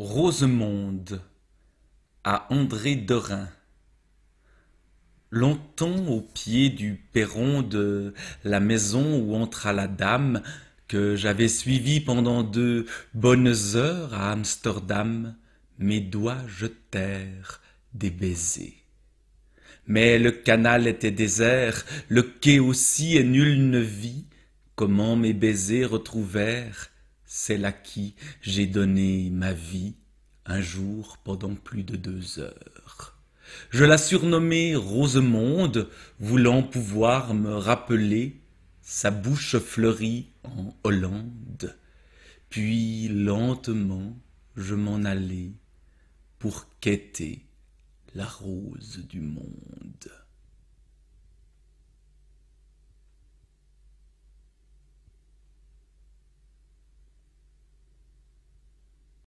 Rosemonde à André Dorin Longtemps au pied du perron de la maison où entra la dame que j'avais suivie pendant de bonnes heures à Amsterdam, mes doigts jetèrent des baisers. Mais le canal était désert, le quai aussi, et nul ne vit comment mes baisers retrouvèrent celle à qui j'ai donné ma vie un jour pendant plus de deux heures. Je la surnommai Rosemonde, voulant pouvoir me rappeler sa bouche fleurie en Hollande. Puis lentement je m'en allai pour quêter la rose du monde.